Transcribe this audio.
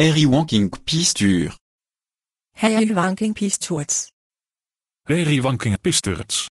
Harry Wanking Pistuur. Harry Wanking Pistuurts. Harry Wanking Pistuurts.